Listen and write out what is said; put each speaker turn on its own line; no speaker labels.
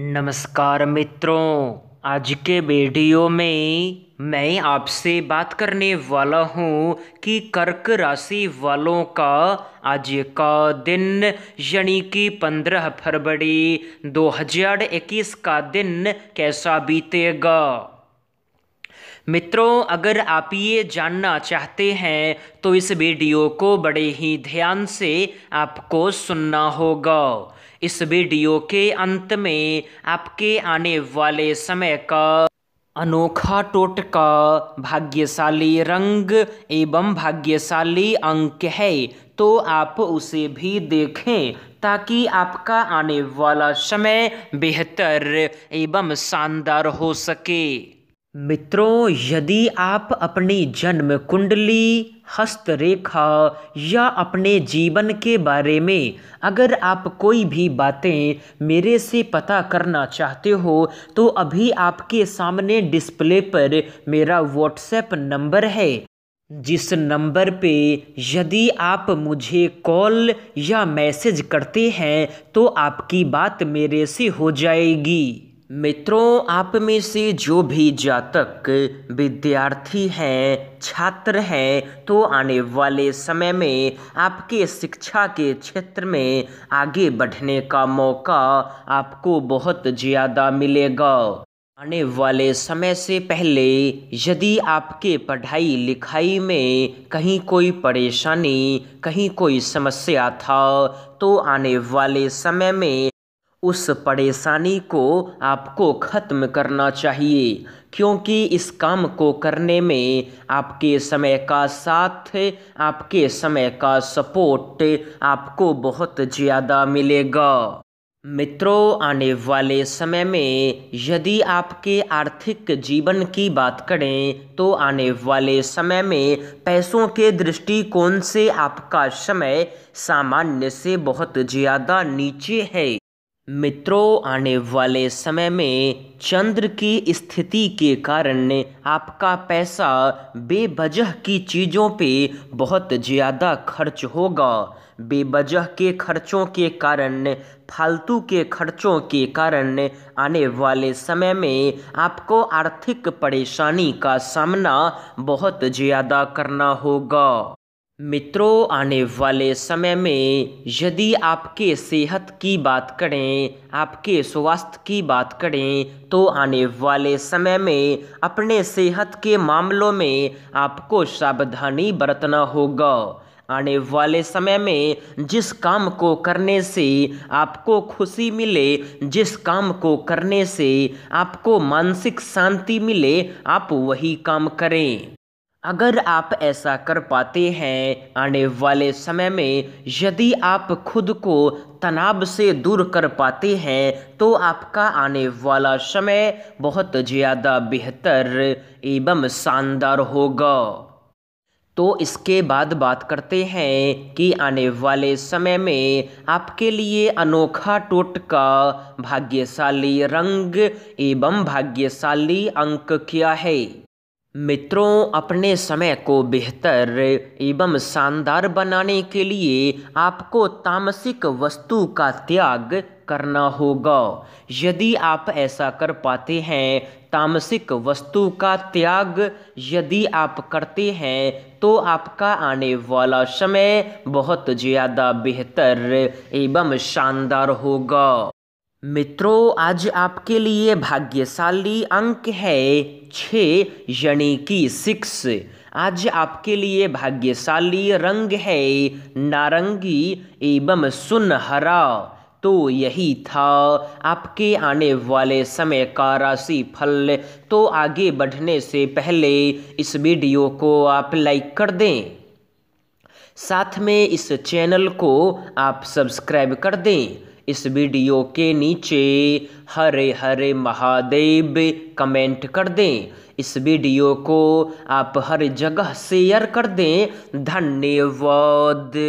नमस्कार मित्रों आज के वीडियो में मैं आपसे बात करने वाला हूँ कि कर्क राशि वालों का आज का दिन यानी कि 15 फरवरी 2021 का दिन कैसा बीतेगा मित्रों अगर आप ये जानना चाहते हैं तो इस वीडियो को बड़े ही ध्यान से आपको सुनना होगा इस वीडियो के अंत में आपके आने वाले समय का अनोखा टोटका भाग्यशाली रंग एवं भाग्यशाली अंक है तो आप उसे भी देखें ताकि आपका आने वाला समय बेहतर एवं शानदार हो सके मित्रों यदि आप अपनी जन्म कुंडली हस्तरेखा या अपने जीवन के बारे में अगर आप कोई भी बातें मेरे से पता करना चाहते हो तो अभी आपके सामने डिस्प्ले पर मेरा व्हाट्सएप नंबर है जिस नंबर पे यदि आप मुझे कॉल या मैसेज करते हैं तो आपकी बात मेरे से हो जाएगी मित्रों आप में से जो भी जातक विद्यार्थी हैं छात्र हैं तो आने वाले समय में आपके शिक्षा के क्षेत्र में आगे बढ़ने का मौका आपको बहुत ज़्यादा मिलेगा आने वाले समय से पहले यदि आपके पढ़ाई लिखाई में कहीं कोई परेशानी कहीं कोई समस्या था तो आने वाले समय में उस परेशानी को आपको ख़त्म करना चाहिए क्योंकि इस काम को करने में आपके समय का साथ आपके समय का सपोर्ट आपको बहुत ज़्यादा मिलेगा मित्रों आने वाले समय में यदि आपके आर्थिक जीवन की बात करें तो आने वाले समय में पैसों के दृष्टिकोण से आपका समय सामान्य से बहुत ज़्यादा नीचे है मित्रों आने वाले समय में चंद्र की स्थिति के कारण आपका पैसा बेवजह की चीज़ों पे बहुत ज़्यादा खर्च होगा बेवजह के खर्चों के कारण फालतू के खर्चों के कारण आने वाले समय में आपको आर्थिक परेशानी का सामना बहुत ज़्यादा करना होगा मित्रों आने वाले समय में यदि आपके सेहत की बात करें आपके स्वास्थ्य की बात करें तो आने वाले समय में अपने सेहत के मामलों में आपको सावधानी बरतना होगा आने वाले समय में जिस काम को करने से आपको खुशी मिले जिस काम को करने से आपको मानसिक शांति मिले आप वही काम करें अगर आप ऐसा कर पाते हैं आने वाले समय में यदि आप खुद को तनाव से दूर कर पाते हैं तो आपका आने वाला समय बहुत ज़्यादा बेहतर एवं शानदार होगा तो इसके बाद बात करते हैं कि आने वाले समय में आपके लिए अनोखा टोटका भाग्यशाली रंग एवं भाग्यशाली अंक क्या है मित्रों अपने समय को बेहतर एवं शानदार बनाने के लिए आपको तामसिक वस्तु का त्याग करना होगा यदि आप ऐसा कर पाते हैं तामसिक वस्तु का त्याग यदि आप करते हैं तो आपका आने वाला समय बहुत ज़्यादा बेहतर एवं शानदार होगा मित्रों आज आपके लिए भाग्यशाली अंक है छ यानी कि सिक्स आज आपके लिए भाग्यशाली रंग है नारंगी एवं सुनहरा तो यही था आपके आने वाले समय का राशि फल तो आगे बढ़ने से पहले इस वीडियो को आप लाइक कर दें साथ में इस चैनल को आप सब्सक्राइब कर दें इस वीडियो के नीचे हरे हरे महादेव कमेंट कर दें इस वीडियो को आप हर जगह शेयर कर दें धन्यवाद